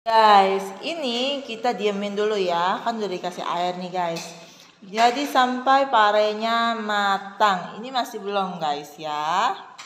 Guys, ini kita diamin dulu ya. Kan udah dikasih air nih guys. Jadi sampai parenya matang. Ini masih belum guys ya.